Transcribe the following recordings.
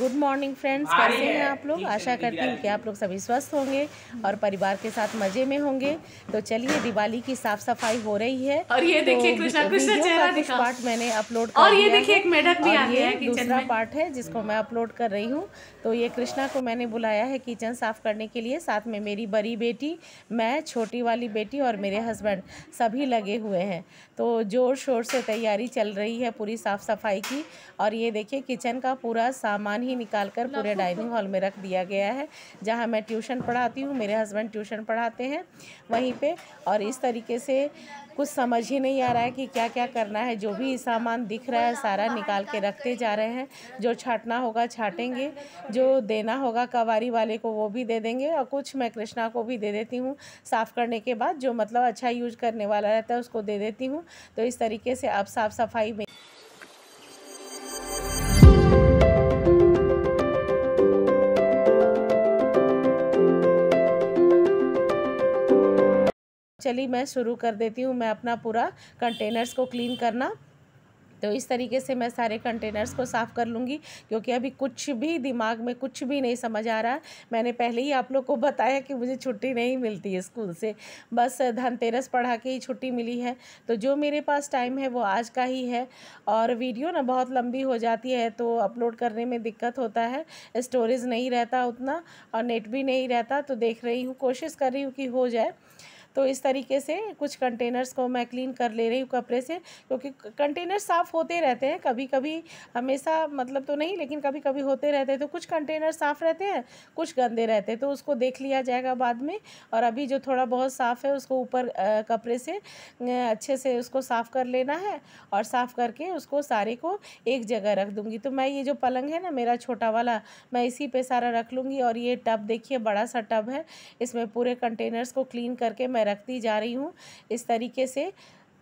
good morning friends कैसे हैं आप लोग आशा करती हूँ कि आप लोग सभी स्वस्थ होंगे और परिवार के साथ मजे में होंगे तो चलिए दिवाली की साफ सफाई हो रही है और ये तो देखिए कृष्णा कृष्णा चेहरा दिखा पार्ट मैंने अपलोड और ये देखिए एक मेडक भी आ गया है दूसरा पार्ट है जिसको मैं अपलोड कर रही हूँ तो ये कृष्णा को मैंने बुलाया है किचन साफ करने के लिए साथ में मेरी बड़ी बेटी मैं छोटी वाली बेटी और मेरे हस्बैंड सभी लगे हुए हैं तो जोर शोर से तैयारी चल रही है पूरी साफ सफाई की और ये देखिए किचन का पूरा सामान ही निकाल कर पूरे तो डाइनिंग हॉल में रख दिया गया है जहाँ मैं ट्यूशन पढ़ाती हूँ मेरे हस्बैंड ट्यूशन पढ़ाते हैं वहीं पे और इस तरीके से कुछ समझ ही नहीं आ रहा है कि क्या क्या करना है जो भी सामान दिख रहा है सारा निकाल के रखते जा रहे हैं जो छाटना होगा छाटेंगे जो देना होगा कवारी वाले को वो भी दे देंगे और कुछ मैं कृष्णा को भी दे देती हूँ साफ़ करने के बाद जो मतलब अच्छा यूज करने वाला रहता है उसको दे देती हूँ तो इस तरीके से आप साफ़ सफाई में चलिए मैं शुरू कर देती हूँ मैं अपना पूरा कंटेनर्स को क्लीन करना तो इस तरीके से मैं सारे कंटेनर्स को साफ़ कर लूँगी क्योंकि अभी कुछ भी दिमाग में कुछ भी नहीं समझ आ रहा मैंने पहले ही आप लोग को बताया कि मुझे छुट्टी नहीं मिलती है स्कूल से बस धनतेरस पढ़ा के ही छुट्टी मिली है तो जो मेरे पास टाइम है वो आज का ही है और वीडियो ना बहुत लंबी हो जाती है तो अपलोड करने में दिक्कत होता है स्टोरेज नहीं रहता उतना और नेट भी नहीं रहता तो देख रही हूँ कोशिश कर रही हूँ कि हो जाए तो इस तरीके से कुछ कंटेनर्स को मैं क्लीन कर ले रही हूँ कपड़े से क्योंकि कंटेनर साफ़ होते रहते हैं कभी कभी हमेशा मतलब तो नहीं लेकिन कभी कभी होते रहते हैं तो कुछ कंटेनर साफ़ रहते हैं कुछ गंदे रहते हैं तो उसको देख लिया जाएगा बाद में और अभी जो थोड़ा बहुत साफ़ है उसको ऊपर कपड़े से अच्छे से उसको साफ़ कर लेना है और साफ़ करके उसको सारे को एक जगह रख दूँगी तो मैं ये जो पलंग है ना मेरा छोटा वाला मैं इसी पे सारा रख लूँगी और ये टब देखिए बड़ा सा टब है इसमें पूरे कंटेनर्स को क्लीन करके मैं मैं रखती जा रही हूँ इस तरीके से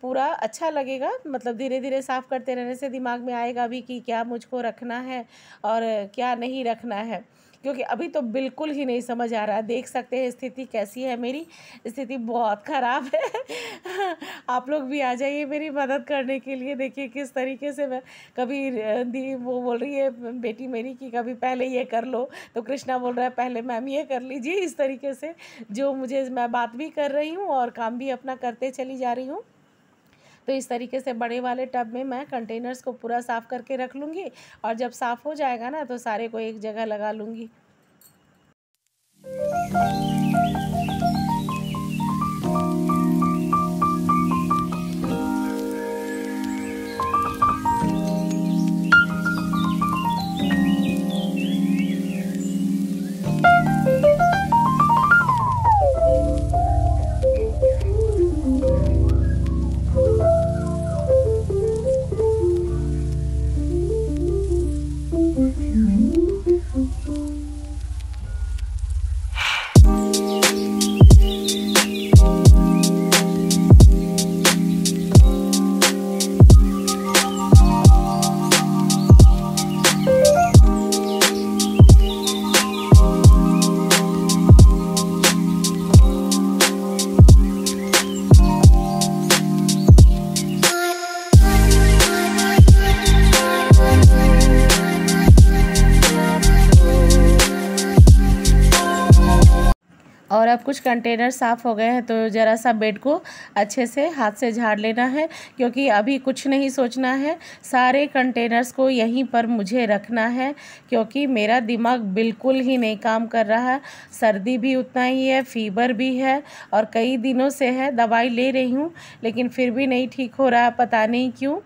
पूरा अच्छा लगेगा मतलब धीरे धीरे साफ़ करते रहने से दिमाग में आएगा भी कि क्या मुझको रखना है और क्या नहीं रखना है क्योंकि अभी तो बिल्कुल ही नहीं समझ आ रहा देख सकते हैं स्थिति कैसी है मेरी स्थिति बहुत ख़राब है आप लोग भी आ जाइए मेरी मदद करने के लिए देखिए किस तरीके से मैं कभी दी वो बोल रही है बेटी मेरी कि कभी पहले ये कर लो तो कृष्णा बोल रहा है पहले मैम ये कर लीजिए इस तरीके से जो मुझे मैं बात भी कर रही हूँ और काम भी अपना करते चली जा रही हूँ तो इस तरीके से बड़े वाले टब में मैं कंटेनर्स को पूरा साफ़ करके रख लूँगी और जब साफ़ हो जाएगा ना तो सारे को एक जगह लगा लूँगी कंटेनर साफ़ हो गए हैं तो ज़रा सा बेड को अच्छे से हाथ से झाड़ लेना है क्योंकि अभी कुछ नहीं सोचना है सारे कंटेनर्स को यहीं पर मुझे रखना है क्योंकि मेरा दिमाग बिल्कुल ही नहीं काम कर रहा है सर्दी भी उतना ही है फीवर भी है और कई दिनों से है दवाई ले रही हूँ लेकिन फिर भी नहीं ठीक हो रहा पता नहीं क्यों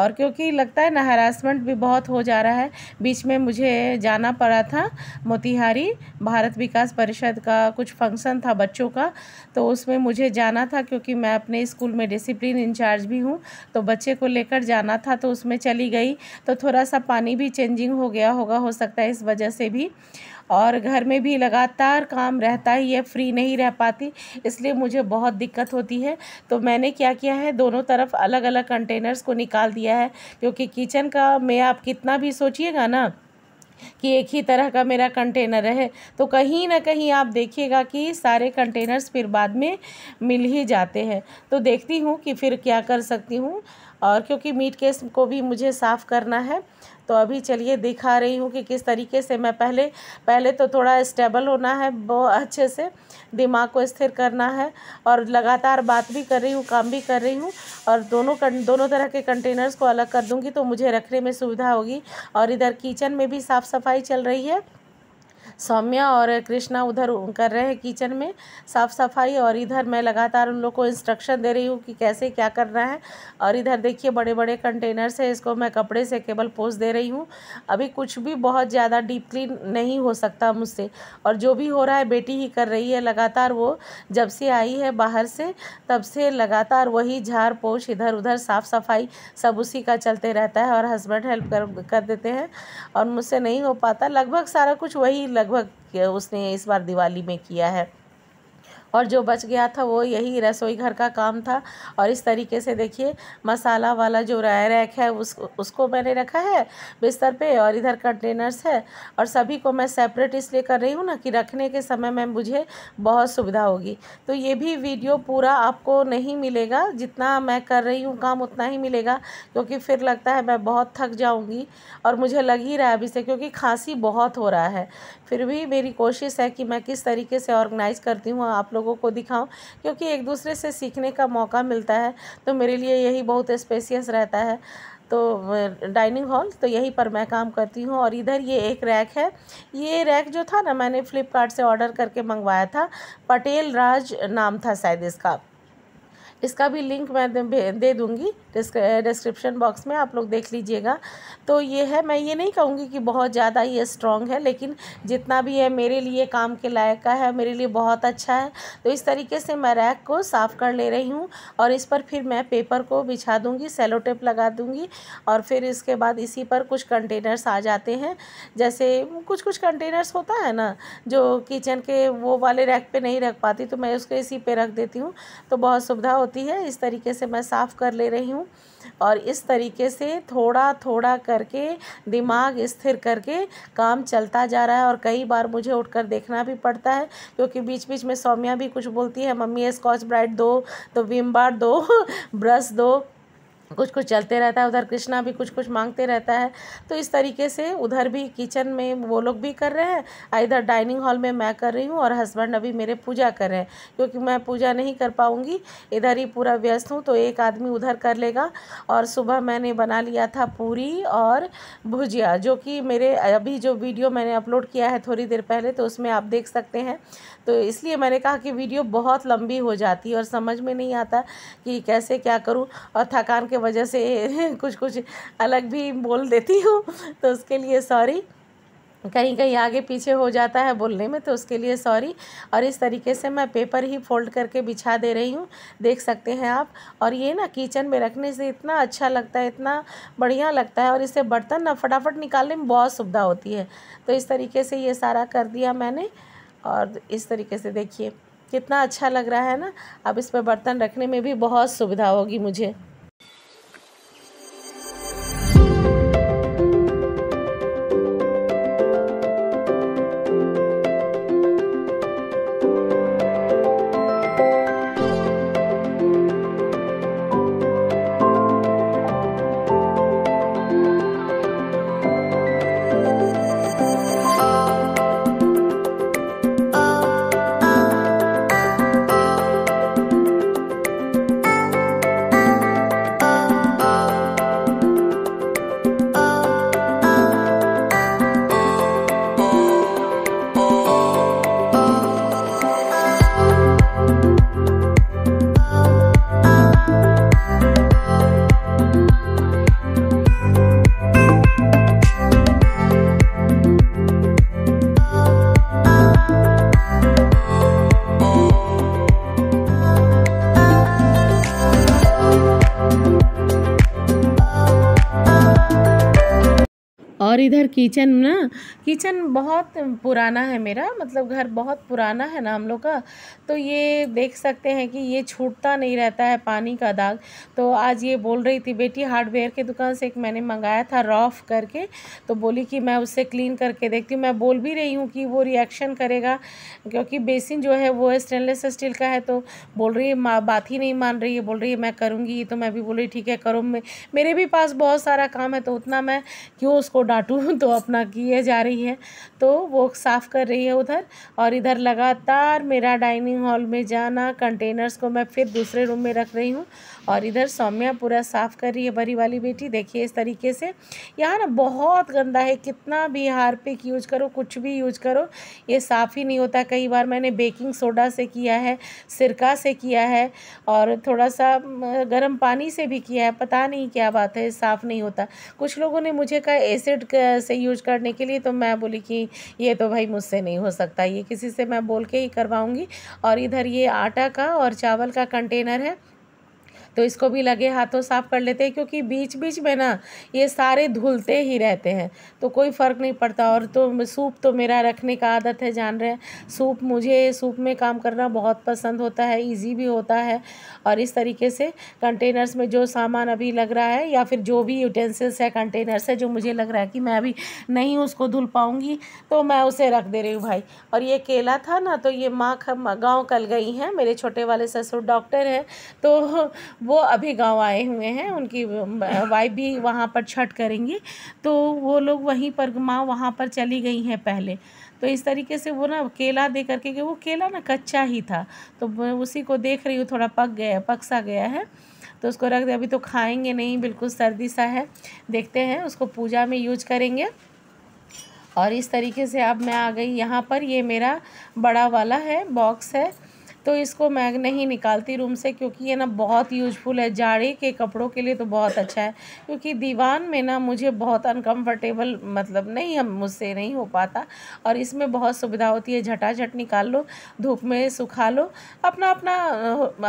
और क्योंकि लगता है ना हरासमेंट भी बहुत हो जा रहा है बीच में मुझे जाना पड़ा था मोतिहारी भारत विकास परिषद का कुछ फंक्शन था बच्चों का तो उसमें मुझे जाना था क्योंकि मैं अपने स्कूल में डिसिप्लिन इंचार्ज भी हूँ तो बच्चे को लेकर जाना था तो उसमें चली गई तो थोड़ा सा पानी भी चेंजिंग हो गया होगा हो सकता है इस वजह से भी और घर में भी लगातार काम रहता ही है फ्री नहीं रह पाती इसलिए मुझे बहुत दिक्कत होती है तो मैंने क्या किया है दोनों तरफ अलग अलग कंटेनर्स को निकाल दिया है क्योंकि किचन का मैं आप कितना भी सोचिएगा ना कि एक ही तरह का मेरा कंटेनर है तो कहीं ना कहीं आप देखिएगा कि सारे कंटेनर्स फिर बाद में मिल ही जाते हैं तो देखती हूँ कि फिर क्या कर सकती हूँ और क्योंकि मीट केस को भी मुझे साफ़ करना है तो अभी चलिए दिखा रही हूँ कि किस तरीके से मैं पहले पहले तो थोड़ा स्टेबल होना है बहुत अच्छे से दिमाग को स्थिर करना है और लगातार बात भी कर रही हूँ काम भी कर रही हूँ और दोनों कं दोनों तरह के कंटेनर्स को अलग कर दूँगी तो मुझे रखने में सुविधा होगी और इधर किचन में भी साफ़ सफाई चल रही है सौम्या और कृष्णा उधर कर रहे हैं किचन में साफ़ सफाई और इधर मैं लगातार उन लोग को इंस्ट्रक्शन दे रही हूँ कि कैसे क्या करना है और इधर देखिए बड़े बड़े कंटेनर्स से इसको मैं कपड़े से केवल पोस दे रही हूँ अभी कुछ भी बहुत ज़्यादा डीप क्लीन नहीं हो सकता मुझसे और जो भी हो रहा है बेटी ही कर रही है लगातार वो जब से आई है बाहर से तब से लगातार वही झाड़ पोछ इधर उधर साफ़ सफाई सब उसी का चलते रहता है और हस्बैंड हेल्प कर कर देते हैं और मुझसे नहीं हो पाता लगभग सारा कुछ वही लग लगभग उसने इस बार दिवाली में किया है और जो बच गया था वो यही रसोई घर का काम था और इस तरीके से देखिए मसाला वाला जो राय रैक है उस उसको मैंने रखा है बिस्तर पे और इधर कंटेनर्स है और सभी को मैं सेपरेट इसलिए कर रही हूँ ना कि रखने के समय में मुझे बहुत सुविधा होगी तो ये भी वीडियो पूरा आपको नहीं मिलेगा जितना मैं कर रही हूँ काम उतना ही मिलेगा क्योंकि फिर लगता है मैं बहुत थक जाऊँगी और मुझे लग ही रहा है अभी से क्योंकि खांसी बहुत हो रहा है फिर भी मेरी कोशिश है कि मैं किस तरीके से ऑर्गेनाइज़ करती हूँ आप लोगों को दिखाऊं क्योंकि एक दूसरे से सीखने का मौका मिलता है तो मेरे लिए यही बहुत स्पेसियस रहता है तो डाइनिंग हॉल तो यहीं पर मैं काम करती हूँ और इधर ये एक रैक है ये रैक जो था ना मैंने फ़्लिपकार्ट से ऑर्डर करके मंगवाया था पटेल राज नाम था शायद इसका इसका भी लिंक मैं दे दूँगी डिस्क्रिप्शन बॉक्स में आप लोग देख लीजिएगा तो ये है मैं ये नहीं कहूँगी कि बहुत ज़्यादा ये स्ट्रॉन्ग है लेकिन जितना भी है मेरे लिए काम के लायक का है मेरे लिए बहुत अच्छा है तो इस तरीके से मैं रैक को साफ़ कर ले रही हूँ और इस पर फिर मैं पेपर को बिछा दूँगी सेलो टेप लगा दूँगी और फिर इसके बाद इसी पर कुछ कंटेनर्स आ जाते हैं जैसे कुछ कुछ कंटेनर्स होता है ना जो किचन के वो वाले रैक पर नहीं रख पाती तो मैं उसको इसी पर रख देती हूँ तो बहुत सुविधा होती है इस तरीके से मैं साफ़ कर ले रही हूँ और इस तरीके से थोड़ा थोड़ा करके दिमाग स्थिर करके काम चलता जा रहा है और कई बार मुझे उठकर देखना भी पड़ता है क्योंकि बीच बीच में सौम्या भी कुछ बोलती है मम्मी स्कॉच ब्राइट दो तो विम बार दो ब्रश दो कुछ कुछ चलते रहता है उधर कृष्णा भी कुछ कुछ मांगते रहता है तो इस तरीके से उधर भी किचन में वो लोग भी कर रहे हैं इधर डाइनिंग हॉल में मैं कर रही हूँ और हस्बैंड अभी मेरे पूजा कर रहे हैं क्योंकि मैं पूजा नहीं कर पाऊँगी इधर ही पूरा व्यस्त हूँ तो एक आदमी उधर कर लेगा और सुबह मैंने बना लिया था पूरी और भुजिया जो कि मेरे अभी जो वीडियो मैंने अपलोड किया है थोड़ी देर पहले तो उसमें आप देख सकते हैं तो इसलिए मैंने कहा कि वीडियो बहुत लंबी हो जाती है और समझ में नहीं आता कि कैसे क्या करूँ और थकान के वजह से कुछ कुछ अलग भी बोल देती हूँ तो उसके लिए सॉरी कहीं कहीं आगे पीछे हो जाता है बोलने में तो उसके लिए सॉरी और इस तरीके से मैं पेपर ही फोल्ड करके बिछा दे रही हूँ देख सकते हैं आप और ये ना किचन में रखने से इतना अच्छा लगता है इतना बढ़िया लगता है और इससे बर्तन ना फटाफट निकालने में बहुत सुविधा होती है तो इस तरीके से ये सारा कर दिया मैंने और इस तरीके से देखिए कितना अच्छा लग रहा है ना अब इस पर बर्तन रखने में भी बहुत सुविधा होगी मुझे इधर किचन ना किचन बहुत पुराना है मेरा मतलब घर बहुत पुराना है ना हम लोग का तो ये देख सकते हैं कि ये छूटता नहीं रहता है पानी का दाग तो आज ये बोल रही थी बेटी हार्डवेयर की दुकान से एक मैंने मंगाया था रॉफ करके तो बोली कि मैं उससे क्लीन करके देखती हूँ मैं बोल भी रही हूँ कि वो रिएक्शन करेगा क्योंकि बेसिन जो है वो स्टेनलेस स्टील का है तो बोल रही है बात ही नहीं मान रही है बोल रही है मैं करूँगी तो मैं भी बोल रही ठीक है करो मेरे भी पास बहुत सारा काम है तो उतना मैं क्यों उसको डांटूँ तो अपना किए जा रही रही है तो वो साफ़ कर रही है उधर और इधर लगातार मेरा डाइनिंग हॉल में जाना कंटेनर्स को मैं फिर दूसरे रूम में रख रही हूँ और इधर सौम्या पूरा साफ़ कर रही है बड़ी वाली बेटी देखिए इस तरीके से यहाँ ना बहुत गंदा है कितना भी हारपिक यूज करो कुछ भी यूज करो ये साफ़ ही नहीं होता कई बार मैंने बेकिंग सोडा से किया है सिरका से किया है और थोड़ा सा गर्म पानी से भी किया है पता नहीं क्या बात है साफ़ नहीं होता कुछ लोगों ने मुझे कहा एसिड से यूज करने के लिए तो मैं मैं बोली कि ये तो भाई मुझसे नहीं हो सकता ये किसी से मैं बोल के ही करवाऊँगी और इधर ये आटा का और चावल का कंटेनर है तो इसको भी लगे हाथों साफ़ कर लेते हैं क्योंकि बीच बीच में ना ये सारे धुलते ही रहते हैं तो कोई फ़र्क नहीं पड़ता और तो सूप तो मेरा रखने का आदत है जान रहे हैं सूप मुझे सूप में काम करना बहुत पसंद होता है ईजी भी होता है और इस तरीके से कंटेनर्स में जो सामान अभी लग रहा है या फिर जो भी यूटेंसिल्स है कंटेनर्स है जो मुझे लग रहा है कि मैं अभी नहीं उसको धुल पाऊँगी तो मैं उसे रख दे रही हूँ भाई और ये केला था ना तो ये माँ गाँव कल गई हैं मेरे छोटे वाले ससुर डॉक्टर हैं तो वो अभी गांव आए हुए हैं उनकी वाइफ भी वहाँ पर छठ करेंगी तो वो लोग वहीं पर माँ वहाँ पर चली गई हैं पहले तो इस तरीके से वो ना केला दे करके कि वो केला ना कच्चा ही था तो उसी को देख रही हूँ थोड़ा पक गया पक सा गया है तो उसको रख दे अभी तो खाएंगे नहीं बिल्कुल सर्दी सा है देखते हैं उसको पूजा में यूज करेंगे और इस तरीके से अब मैं आ गई यहाँ पर ये मेरा बड़ा वाला है बॉक्स है तो इसको मैं नहीं निकालती रूम से क्योंकि ये ना बहुत यूजफुल है जाड़े के कपड़ों के लिए तो बहुत अच्छा है क्योंकि दीवान में ना मुझे बहुत अनकम्फर्टेबल मतलब नहीं हम मुझसे नहीं हो पाता और इसमें बहुत सुविधा होती है झटाझट निकाल लो धूप में सुखा लो अपना अपना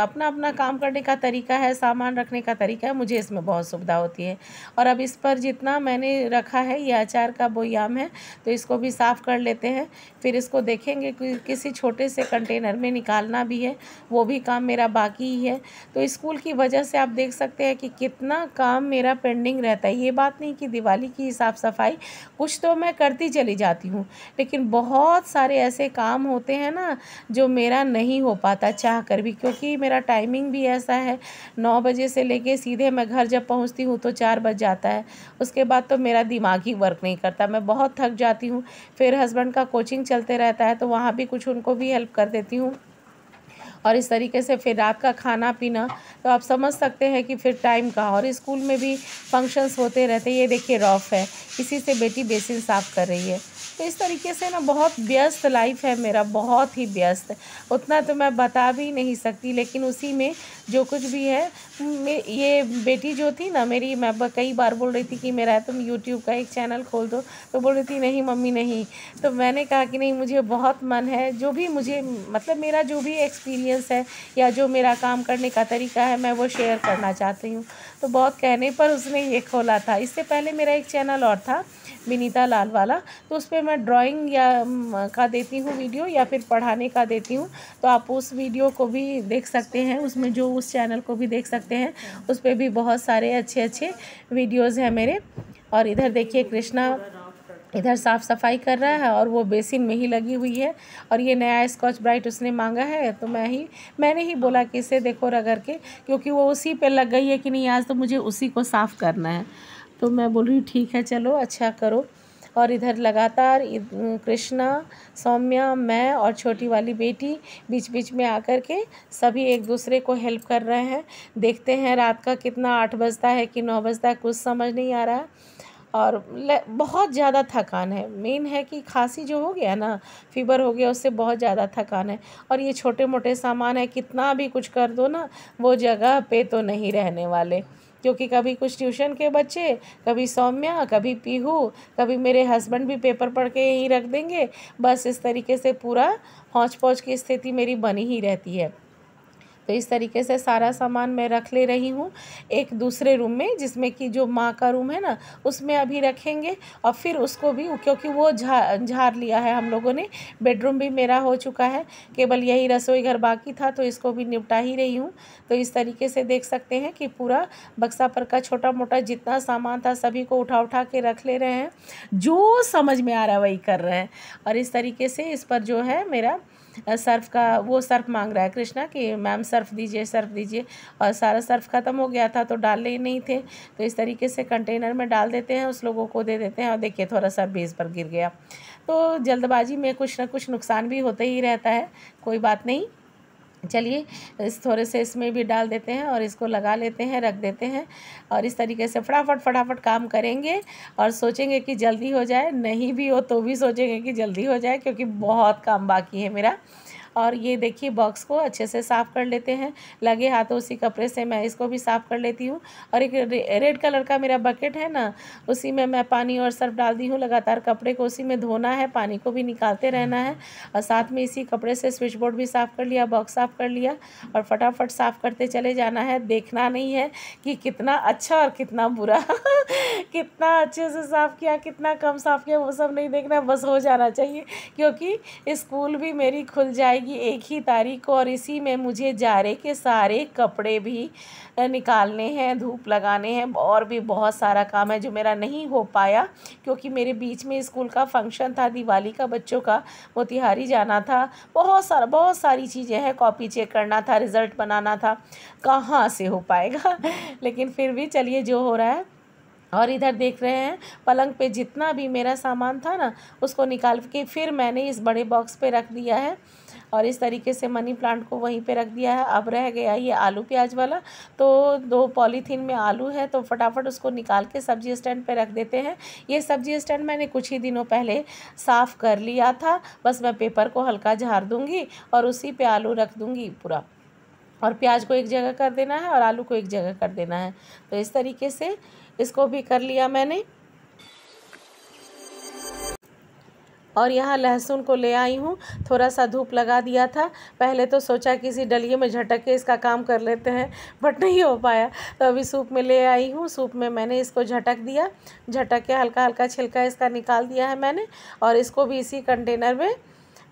अपना अपना काम करने का तरीका है सामान रखने का तरीका है मुझे इसमें बहुत सुविधा होती है और अब इस पर जितना मैंने रखा है ये अचार का बोयाम है तो इसको भी साफ़ कर लेते हैं फिर इसको देखेंगे कि किसी छोटे से कंटेनर में निकालना भी है वो भी काम मेरा बाकी ही है तो स्कूल की वजह से आप देख सकते हैं कि कितना काम मेरा पेंडिंग रहता है ये बात नहीं कि दिवाली की साफ़ सफाई कुछ तो मैं करती चली जाती हूँ लेकिन बहुत सारे ऐसे काम होते हैं ना जो मेरा नहीं हो पाता चाह कर भी क्योंकि मेरा टाइमिंग भी ऐसा है नौ बजे से लेके सीधे मैं घर जब पहुँचती हूँ तो चार बज जाता है उसके बाद तो मेरा दिमाग ही वर्क नहीं करता मैं बहुत थक जाती हूँ फिर हस्बैंड का कोचिंग चलते रहता है तो वहाँ भी कुछ उनको भी हेल्प कर देती हूँ और इस तरीके से फिर रात का खाना पीना तो आप समझ सकते हैं कि फिर टाइम का और स्कूल में भी फंक्शंस होते रहते ये देखिए रॉफ है इसी से बेटी बेसिन साफ़ कर रही है तो इस तरीके से ना बहुत व्यस्त लाइफ है मेरा बहुत ही व्यस्त उतना तो मैं बता भी नहीं सकती लेकिन उसी में जो कुछ भी है ये बेटी जो थी ना मेरी मैं कई बार बोल रही थी कि मेरा तुम यूट्यूब का एक चैनल खोल दो तो बोल रही थी नहीं मम्मी नहीं तो मैंने कहा कि नहीं मुझे बहुत मन है जो भी मुझे मतलब मेरा जो भी एक्सपीरियंस है या जो मेरा काम करने का तरीका है मैं वो शेयर करना चाहती हूँ तो बहुत कहने पर उसने ये खोला था इससे पहले मेरा एक चैनल और था विनीता लाल वाला तो उस पर मैं ड्राइंग या का देती हूँ वीडियो या फिर पढ़ाने का देती हूँ तो आप उस वीडियो को भी देख सकते हैं उसमें जो उस चैनल को भी देख सकते हैं उस पर भी बहुत सारे अच्छे अच्छे वीडियोज़ हैं मेरे और इधर देखिए कृष्णा इधर साफ़ सफाई कर रहा है और वो बेसिन में ही लगी हुई है और ये नया स्कॉच ब्राइट उसने मांगा है तो मैं ही मैंने ही बोला कि इसे देखो रगड़ के क्योंकि वो उसी पे लग गई है कि नहीं आज तो मुझे उसी को साफ़ करना है तो मैं बोल रही ठीक है चलो अच्छा करो और इधर लगातार कृष्णा सौम्या मैं और छोटी वाली बेटी बीच बीच में आकर के सभी एक दूसरे को हेल्प कर रहे हैं देखते हैं रात का कितना आठ बजता है कि नौ बजता है कुछ समझ नहीं आ रहा है और बहुत ज़्यादा थकान है मेन है कि खांसी जो हो गया ना फीवर हो गया उससे बहुत ज़्यादा थकान है और ये छोटे मोटे सामान है कितना भी कुछ कर दो ना वो जगह पे तो नहीं रहने वाले क्योंकि कभी कुछ ट्यूशन के बच्चे कभी सौम्या कभी पीहू कभी मेरे हस्बैंड भी पेपर पढ़ के यहीं रख देंगे बस इस तरीके से पूरा हौच पौच की स्थिति मेरी बनी ही रहती है तो इस तरीके से सारा सामान मैं रख ले रही हूँ एक दूसरे रूम में जिसमें कि जो माँ का रूम है ना उसमें अभी रखेंगे और फिर उसको भी क्योंकि वो झा झाड़ लिया है हम लोगों ने बेडरूम भी मेरा हो चुका है केवल यही रसोई घर बाकी था तो इसको भी निपटा ही रही हूँ तो इस तरीके से देख सकते हैं कि पूरा बक्सा पर का छोटा मोटा जितना सामान था सभी को उठा उठा के रख ले रहे हैं जो समझ में आ रहा है वही कर रहे हैं और इस तरीके से इस पर जो है मेरा सर्फ का वो सर्फ मांग रहा है कृष्णा कि मैम सर्फ दीजिए सर्फ दीजिए और सारा सर्फ ख़त्म हो गया था तो डालने ही नहीं थे तो इस तरीके से कंटेनर में डाल देते हैं उस लोगों को दे देते हैं और देखिए थोड़ा सा बेस पर गिर गया तो जल्दबाजी में कुछ ना कुछ नुकसान भी होता ही रहता है कोई बात नहीं चलिए इस थोड़े से इसमें भी डाल देते हैं और इसको लगा लेते हैं रख देते हैं और इस तरीके से फटाफट फटाफट काम करेंगे और सोचेंगे कि जल्दी हो जाए नहीं भी हो तो भी सोचेंगे कि जल्दी हो जाए क्योंकि बहुत काम बाकी है मेरा और ये देखिए बॉक्स को अच्छे से साफ़ कर लेते हैं लगे हाथों उसी कपड़े से मैं इसको भी साफ़ कर लेती हूँ और एक रेड कलर का मेरा बकेट है ना उसी में मैं पानी और सर्फ डाल दी हूँ लगातार कपड़े को उसी में धोना है पानी को भी निकालते रहना है और साथ में इसी कपड़े से स्विच बोर्ड भी साफ़ कर लिया बॉक्स साफ़ कर लिया और फटाफट साफ़ करते चले जाना है देखना नहीं है कि कितना अच्छा और कितना बुरा कितना अच्छे से साफ़ किया कितना कम साफ़ किया वो सब नहीं देखना बस हो जाना चाहिए क्योंकि स्कूल भी मेरी खुल जाएगी जाएगी एक ही तारीख को और इसी में मुझे जारे के सारे कपड़े भी निकालने हैं धूप लगाने हैं और भी बहुत सारा काम है जो मेरा नहीं हो पाया क्योंकि मेरे बीच में स्कूल का फंक्शन था दिवाली का बच्चों का मोतिहारी जाना था बहुत सारा बहुत सारी चीज़ें हैं कॉपी चेक करना था रिज़ल्ट बनाना था कहाँ से हो पाएगा लेकिन फिर भी चलिए जो हो रहा है और इधर देख रहे हैं पलंग पे जितना भी मेरा सामान था ना उसको निकाल के फिर मैंने इस बड़े बॉक्स पे रख दिया है और इस तरीके से मनी प्लांट को वहीं पे रख दिया है अब रह गया ये आलू प्याज वाला तो दो पॉलीथीन में आलू है तो फटाफट उसको निकाल के सब्जी स्टैंड पे रख देते हैं ये सब्जी स्टैंड मैंने कुछ ही दिनों पहले साफ़ कर लिया था बस मैं पेपर को हल्का झाड़ दूँगी और उसी पर आलू रख दूँगी पूरा और प्याज को एक जगह कर देना है और आलू को एक जगह कर देना है तो इस तरीके से इसको भी कर लिया मैंने और यहाँ लहसुन को ले आई हूँ थोड़ा सा धूप लगा दिया था पहले तो सोचा किसी डलिए में झटक के इसका काम कर लेते हैं बट नहीं हो पाया तो अभी सूप में ले आई हूँ सूप में मैंने इसको झटक दिया झटक के हल्का हल्का छिलका इसका निकाल दिया है मैंने और इसको भी इसी कंटेनर में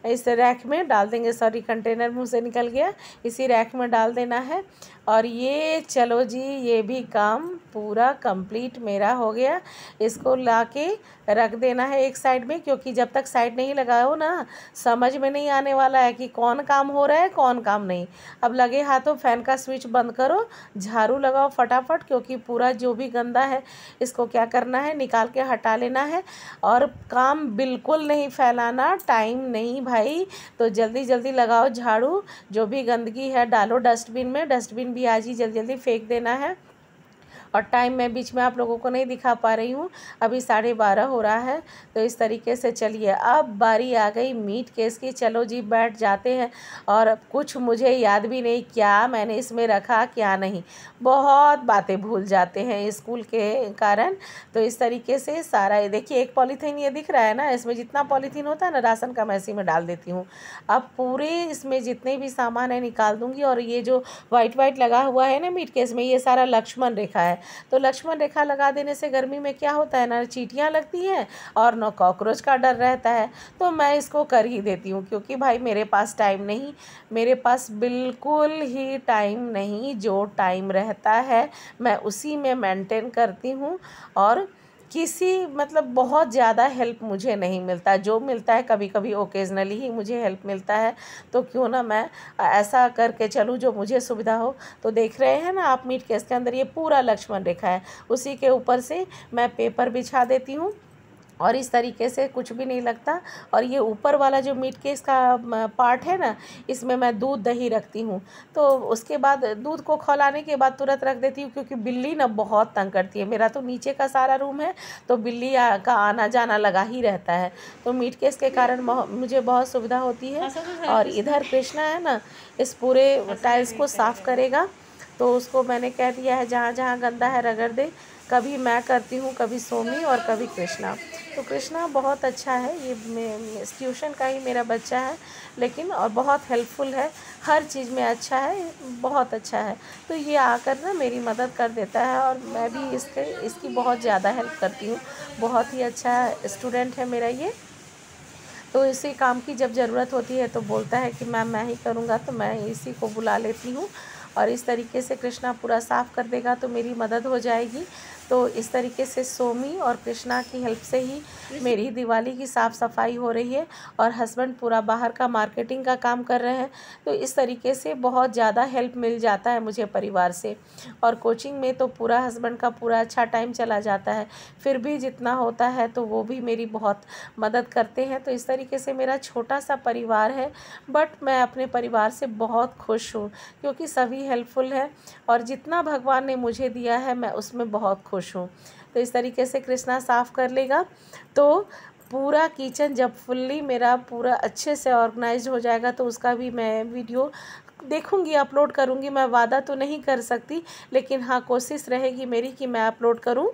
इस रैक में डाल देंगे सॉरी कंटेनर मुँह से निकल गया इसी रैक में डाल देना है और ये चलो जी ये भी काम पूरा कंप्लीट मेरा हो गया इसको ला के रख देना है एक साइड में क्योंकि जब तक साइड नहीं लगाओ ना समझ में नहीं आने वाला है कि कौन काम हो रहा है कौन काम नहीं अब लगे हाथों फैन का स्विच बंद करो झाड़ू लगाओ फटाफट क्योंकि पूरा जो भी गंदा है इसको क्या करना है निकाल के हटा लेना है और काम बिल्कुल नहीं फैलाना टाइम नहीं भाई तो जल्दी जल्दी लगाओ झाड़ू जो भी गंदगी है डालो डस्टबिन में डस्टबिन भी आज ही जल्दी जल्दी फेंक देना है और टाइम मैं बीच में आप लोगों को नहीं दिखा पा रही हूँ अभी साढ़े बारह हो रहा है तो इस तरीके से चलिए अब बारी आ गई मीट केस की चलो जी बैठ जाते हैं और कुछ मुझे याद भी नहीं क्या मैंने इसमें रखा क्या नहीं बहुत बातें भूल जाते हैं स्कूल के कारण तो इस तरीके से सारा ये देखिए एक पॉलीथीन ये दिख रहा है ना इसमें जितना पॉलीथीन होता है ना राशन का मैं इसी में डाल देती हूँ अब पूरे इसमें जितने भी सामान है निकाल दूँगी और ये जो वाइट वाइट लगा हुआ है ना मीट केस में ये सारा लक्ष्मण रेखा है तो लक्ष्मण रेखा लगा देने से गर्मी में क्या होता है ना चीटियाँ लगती हैं और न कॉकरोच का डर रहता है तो मैं इसको कर ही देती हूँ क्योंकि भाई मेरे पास टाइम नहीं मेरे पास बिल्कुल ही टाइम नहीं जो टाइम रहता है मैं उसी में मेंटेन करती हूँ और किसी मतलब बहुत ज़्यादा हेल्प मुझे नहीं मिलता जो मिलता है कभी कभी ओकेजनली ही मुझे हेल्प मिलता है तो क्यों ना मैं ऐसा करके चलूँ जो मुझे सुविधा हो तो देख रहे हैं ना आप मीट केस के अंदर ये पूरा लक्ष्मण रेखा है उसी के ऊपर से मैं पेपर बिछा देती हूँ और इस तरीके से कुछ भी नहीं लगता और ये ऊपर वाला जो मीट केस का पार्ट है ना इसमें मैं दूध दही रखती हूँ तो उसके बाद दूध को खौलाने के बाद तुरंत रख देती हूँ क्योंकि बिल्ली ना बहुत तंग करती है मेरा तो नीचे का सारा रूम है तो बिल्ली का आना जाना लगा ही रहता है तो मीट केस के कारण मुझे बहुत सुविधा होती है हाँ, और इधर कृष्णा है ना इस पूरे टाइल्स हाँ, को साफ़ करेगा तो उसको मैंने कह दिया है जहाँ जहाँ गंदा है रगड़ दे कभी मैं करती हूँ कभी सोमी और कभी कृष्णा तो कृष्णा बहुत अच्छा है ये इस ट्यूशन का ही मेरा बच्चा है लेकिन और बहुत हेल्पफुल है हर चीज़ में अच्छा है बहुत अच्छा है तो ये आकर ना मेरी मदद कर देता है और मैं भी इसके इसकी बहुत ज़्यादा हेल्प करती हूँ बहुत ही अच्छा स्टूडेंट है मेरा ये तो इसी काम की जब ज़रूरत होती है तो बोलता है कि मैम मैं ही करूँगा तो मैं इसी को बुला लेती हूँ और इस तरीके से कृष्णा पूरा साफ़ कर देगा तो मेरी मदद हो जाएगी तो इस तरीके से सोमी और कृष्णा की हेल्प से ही मेरी दिवाली की साफ़ सफाई हो रही है और हस्बैंड पूरा बाहर का मार्केटिंग का काम कर रहे हैं तो इस तरीके से बहुत ज़्यादा हेल्प मिल जाता है मुझे परिवार से और कोचिंग में तो पूरा हस्बैंड का पूरा अच्छा टाइम चला जाता है फिर भी जितना होता है तो वो भी मेरी बहुत मदद करते हैं तो इस तरीके से मेरा छोटा सा परिवार है बट मैं अपने परिवार से बहुत खुश हूँ क्योंकि सभी हेल्पफुल हैं और जितना भगवान ने मुझे दिया है मैं उसमें बहुत खुश खुश हूँ तो इस तरीके से कृष्णा साफ़ कर लेगा तो पूरा किचन जब फुल्ली मेरा पूरा अच्छे से ऑर्गेनाइज हो जाएगा तो उसका भी मैं वीडियो देखूंगी अपलोड करूंगी मैं वादा तो नहीं कर सकती लेकिन हाँ कोशिश रहेगी मेरी कि मैं अपलोड करूं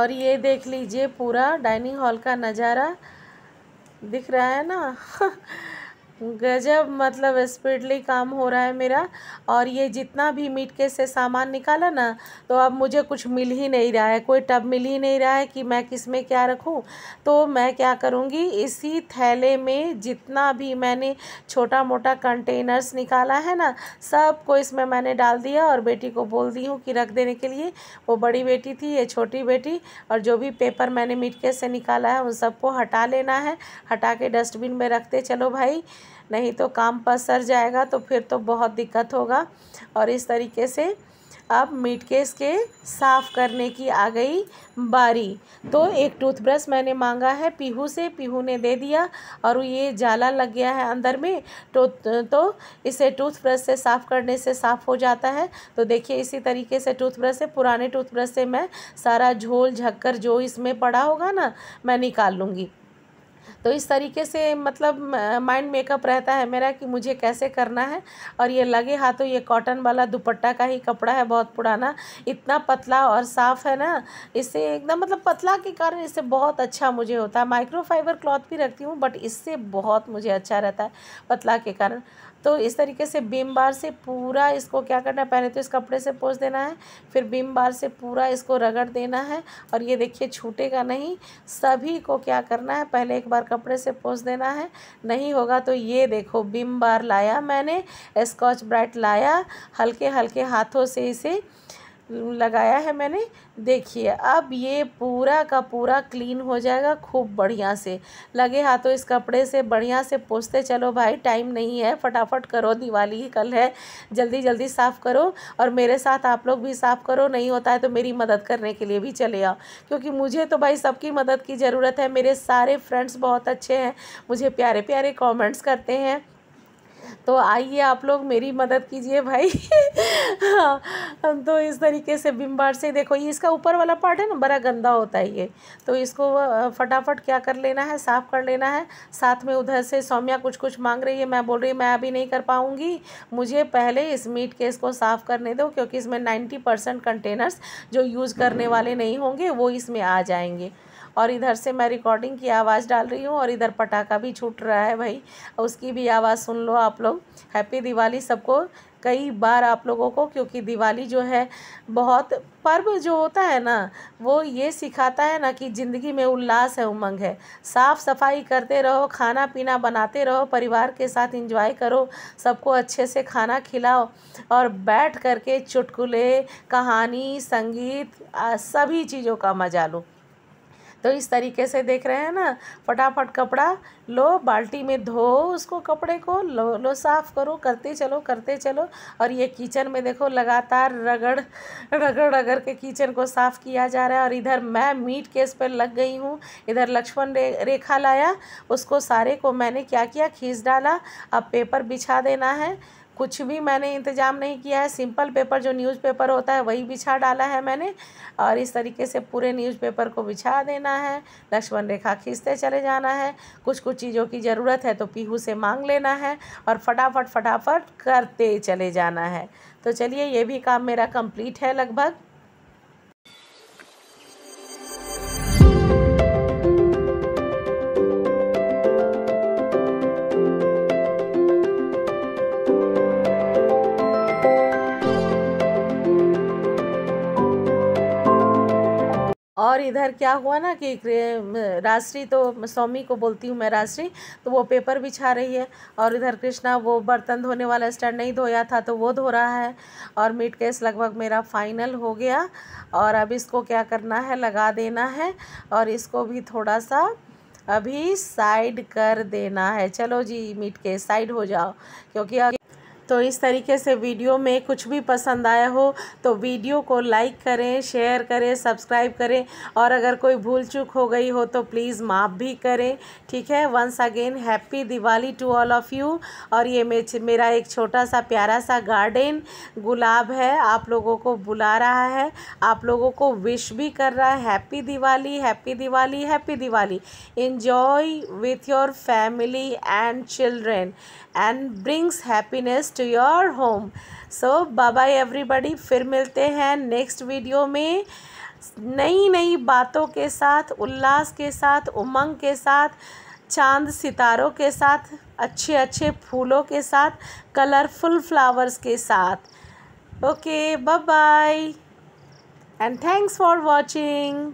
और ये देख लीजिए पूरा डाइनिंग हॉल का नज़ारा दिख रहा है ना गजब मतलब स्पीडली काम हो रहा है मेरा और ये जितना भी के से सामान निकाला ना तो अब मुझे कुछ मिल ही नहीं रहा है कोई टब मिल ही नहीं रहा है कि मैं किस में क्या रखूँ तो मैं क्या करूँगी इसी थैले में जितना भी मैंने छोटा मोटा कंटेनर्स निकाला है ना सबको इसमें मैंने डाल दिया और बेटी को बोल दी हूँ कि रख देने के लिए वो बड़ी बेटी थी ये छोटी बेटी और जो भी पेपर मैंने मिटके से निकाला है उन सबको हटा लेना है हटा के डस्टबिन में रखते चलो भाई नहीं तो काम पर सर जाएगा तो फिर तो बहुत दिक्कत होगा और इस तरीके से अब मीट केस के साफ़ करने की आ गई बारी तो एक टूथब्रश मैंने मांगा है पीहू से पीहू ने दे दिया और ये जाला लग गया है अंदर में तो तो इसे टूथब्रश से साफ़ करने से साफ़ हो जाता है तो देखिए इसी तरीके से टूथब्रश से पुराने टूथब्रश से मैं सारा झोल झक्कर जो इसमें पड़ा होगा ना मैं निकाल लूँगी तो इस तरीके से मतलब माइंड मेकअप रहता है मेरा कि मुझे कैसे करना है और ये लगे हाथों ये कॉटन वाला दुपट्टा का ही कपड़ा है बहुत पुराना इतना पतला और साफ़ है ना इससे एकदम मतलब पतला के कारण इससे बहुत अच्छा मुझे होता है माइक्रोफाइबर क्लॉथ भी रखती हूँ बट इससे बहुत मुझे अच्छा रहता है पतला के कारण तो इस तरीके से बीम बार से पूरा इसको क्या करना है पहले तो इस कपड़े से पोस देना है फिर बीम बार से पूरा इसको रगड़ देना है और ये देखिए छूटेगा नहीं सभी को क्या करना है पहले एक बार कपड़े से पोस देना है नहीं होगा तो ये देखो बीम बार लाया मैंने स्कॉच ब्राइट लाया हल्के हल्के हाथों से इसे लगाया है मैंने देखिए अब ये पूरा का पूरा क्लीन हो जाएगा खूब बढ़िया से लगे हाथों इस कपड़े से बढ़िया से पोछते चलो भाई टाइम नहीं है फटाफट करो दिवाली कल है जल्दी जल्दी साफ़ करो और मेरे साथ आप लोग भी साफ़ करो नहीं होता है तो मेरी मदद करने के लिए भी चले आओ क्योंकि मुझे तो भाई सबकी मदद की ज़रूरत है मेरे सारे फ्रेंड्स बहुत अच्छे हैं मुझे प्यारे प्यारे कॉमेंट्स करते हैं तो आइए आप लोग मेरी मदद कीजिए भाई हाँ तो इस तरीके से विम बार से देखो ये इसका ऊपर वाला पार्ट है ना बड़ा गंदा होता है ये तो इसको फटाफट क्या कर लेना है साफ़ कर लेना है साथ में उधर से सौम्या कुछ कुछ मांग रही है मैं बोल रही मैं अभी नहीं कर पाऊँगी मुझे पहले इस मीट केस को साफ़ करने दो क्योंकि इसमें नाइन्टी परसेंट कंटेनर्स जो यूज़ करने वाले नहीं होंगे वो इसमें आ जाएंगे और इधर से मैं रिकॉर्डिंग की आवाज़ डाल रही हूँ और इधर पटाखा भी छूट रहा है भाई उसकी भी आवाज़ सुन लो आप लोग हैप्पी दिवाली सबको कई बार आप लोगों को क्योंकि दिवाली जो है बहुत पर्व जो होता है ना वो ये सिखाता है ना कि ज़िंदगी में उल्लास है उमंग है साफ़ सफाई करते रहो खाना पीना बनाते रहो परिवार के साथ इंजॉय करो सबको अच्छे से खाना खिलाओ और बैठ करके चुटकुले कहानी संगीत सभी चीज़ों का मजा लो तो इस तरीके से देख रहे हैं ना फटाफट कपड़ा लो बाल्टी में धो उसको कपड़े को लो लो साफ़ करो करते चलो करते चलो और ये किचन में देखो लगातार रगड़ रगड़ रगड़ के किचन को साफ़ किया जा रहा है और इधर मैं मीट केस पर लग गई हूँ इधर लक्ष्मण रे, रेखा लाया उसको सारे को मैंने क्या किया खींच डाला अब पेपर बिछा देना है कुछ भी मैंने इंतज़ाम नहीं किया है सिंपल पेपर जो न्यूज़पेपर होता है वही बिछा डाला है मैंने और इस तरीके से पूरे न्यूज़पेपर को बिछा देना है लक्ष्मण रेखा खींचते चले जाना है कुछ कुछ चीज़ों की ज़रूरत है तो पीहू से मांग लेना है और फटाफट फटाफट करते चले जाना है तो चलिए ये भी काम मेरा कंप्लीट है लगभग और इधर क्या हुआ ना कि राश्री तो स्वामी को बोलती हूँ मैं राश्री तो वो पेपर बिछा रही है और इधर कृष्णा वो बर्तन धोने वाला स्टैंड नहीं धोया था तो वो धो रहा है और मीट केस लगभग मेरा फाइनल हो गया और अब इसको क्या करना है लगा देना है और इसको भी थोड़ा सा अभी साइड कर देना है चलो जी मीट के साइड हो जाओ क्योंकि तो इस तरीके से वीडियो में कुछ भी पसंद आया हो तो वीडियो को लाइक करें शेयर करें सब्सक्राइब करें और अगर कोई भूल चूक हो गई हो तो प्लीज़ माफ़ भी करें ठीक है once again happy Diwali to all of you और ये मेरा एक छोटा सा प्यारा सा गार्डन गुलाब है आप लोगों को बुला रहा है आप लोगों को विश भी कर रहा है happy Diwali happy Diwali happy Diwali enjoy with your family and children and brings happiness to your home so bye bye फिर मिलते हैं नेक्स्ट वीडियो में नई नई बातों के साथ उल्लास के साथ उमंग के साथ चांद सितारों के साथ अच्छे अच्छे फूलों के साथ कलरफुल फ्लावर्स के साथ okay bye bye and thanks for watching